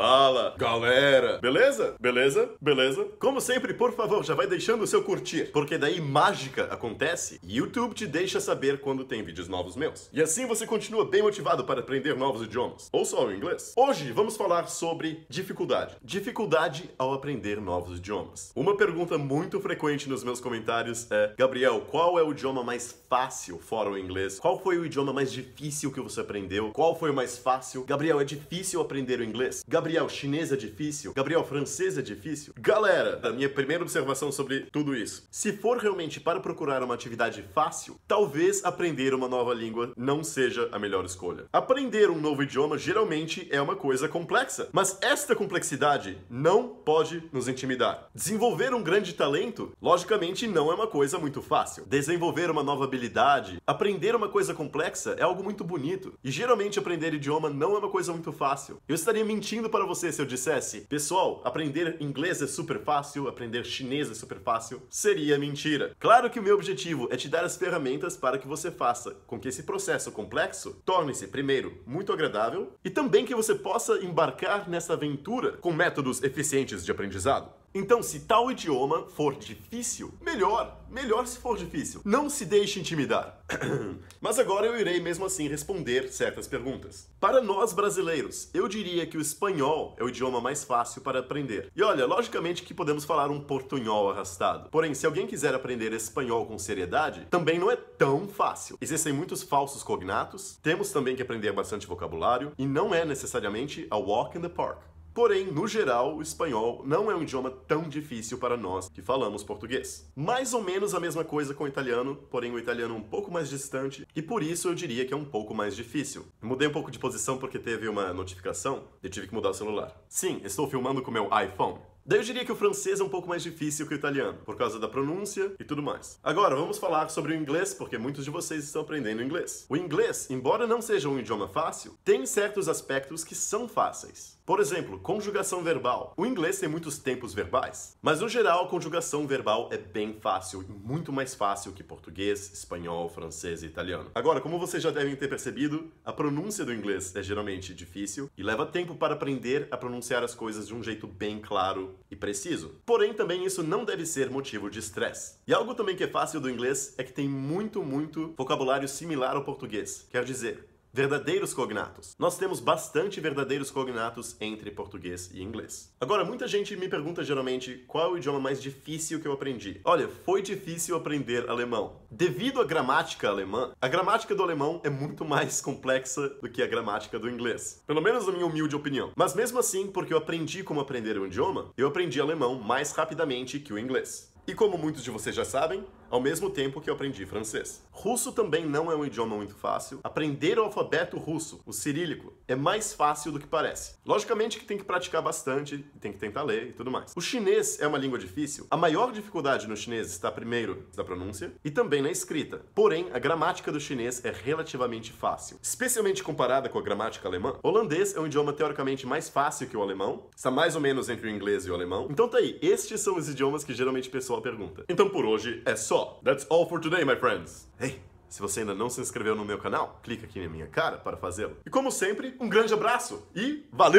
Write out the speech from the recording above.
Fala, galera! Beleza? Beleza? Beleza? Como sempre, por favor, já vai deixando o seu curtir, porque daí mágica acontece e YouTube te deixa saber quando tem vídeos novos meus. E assim você continua bem motivado para aprender novos idiomas, ou só o inglês. Hoje vamos falar sobre dificuldade. Dificuldade ao aprender novos idiomas. Uma pergunta muito frequente nos meus comentários é: Gabriel, qual é o idioma mais fácil fora o inglês? Qual foi o idioma mais difícil que você aprendeu? Qual foi o mais fácil? Gabriel, é difícil aprender o inglês? Gabriel, Gabriel, chinês é difícil? Gabriel, francês é difícil? Galera, a minha primeira observação sobre tudo isso. Se for realmente para procurar uma atividade fácil, talvez aprender uma nova língua não seja a melhor escolha. Aprender um novo idioma geralmente é uma coisa complexa, mas esta complexidade não pode nos intimidar. Desenvolver um grande talento, logicamente, não é uma coisa muito fácil. Desenvolver uma nova habilidade, aprender uma coisa complexa é algo muito bonito. E geralmente aprender idioma não é uma coisa muito fácil. Eu estaria mentindo para para você se eu dissesse, pessoal, aprender inglês é super fácil, aprender chinês é super fácil? Seria mentira. Claro que o meu objetivo é te dar as ferramentas para que você faça com que esse processo complexo torne-se, primeiro, muito agradável e também que você possa embarcar nessa aventura com métodos eficientes de aprendizado. Então, se tal idioma for difícil, melhor, melhor se for difícil. Não se deixe intimidar. Mas agora eu irei mesmo assim responder certas perguntas. Para nós brasileiros, eu diria que o espanhol é o idioma mais fácil para aprender. E olha, logicamente que podemos falar um portunhol arrastado. Porém, se alguém quiser aprender espanhol com seriedade, também não é tão fácil. Existem muitos falsos cognatos, temos também que aprender bastante vocabulário e não é necessariamente a walk in the park. Porém, no geral, o espanhol não é um idioma tão difícil para nós que falamos português. Mais ou menos a mesma coisa com o italiano, porém o italiano é um pouco mais distante e por isso eu diria que é um pouco mais difícil. mudei um pouco de posição porque teve uma notificação e tive que mudar o celular. Sim, estou filmando com meu iPhone. Daí eu diria que o francês é um pouco mais difícil que o italiano, por causa da pronúncia e tudo mais. Agora, vamos falar sobre o inglês, porque muitos de vocês estão aprendendo inglês. O inglês, embora não seja um idioma fácil, tem certos aspectos que são fáceis. Por exemplo, conjugação verbal. O inglês tem muitos tempos verbais, mas no geral, conjugação verbal é bem fácil, muito mais fácil que português, espanhol, francês e italiano. Agora, como vocês já devem ter percebido, a pronúncia do inglês é geralmente difícil e leva tempo para aprender a pronunciar as coisas de um jeito bem claro e preciso. Porém, também isso não deve ser motivo de estresse. E algo também que é fácil do inglês é que tem muito, muito vocabulário similar ao português. Quer dizer, Verdadeiros cognatos. Nós temos bastante verdadeiros cognatos entre português e inglês. Agora, muita gente me pergunta geralmente qual é o idioma mais difícil que eu aprendi. Olha, foi difícil aprender alemão. Devido à gramática alemã, a gramática do alemão é muito mais complexa do que a gramática do inglês. Pelo menos na minha humilde opinião. Mas mesmo assim, porque eu aprendi como aprender um idioma, eu aprendi alemão mais rapidamente que o inglês. E como muitos de vocês já sabem, ao mesmo tempo que eu aprendi francês. Russo também não é um idioma muito fácil. Aprender o alfabeto russo, o cirílico, é mais fácil do que parece. Logicamente que tem que praticar bastante, tem que tentar ler e tudo mais. O chinês é uma língua difícil. A maior dificuldade no chinês está primeiro na pronúncia e também na escrita. Porém, a gramática do chinês é relativamente fácil, especialmente comparada com a gramática alemã. O holandês é um idioma teoricamente mais fácil que o alemão, está mais ou menos entre o inglês e o alemão. Então tá aí, estes são os idiomas que geralmente o pessoal pergunta. Então por hoje é só. That's all for today, my friends. Hey, se você ainda não se inscreveu no meu canal, clica aqui na minha cara para fazê-lo. E como sempre, um grande abraço e valeu!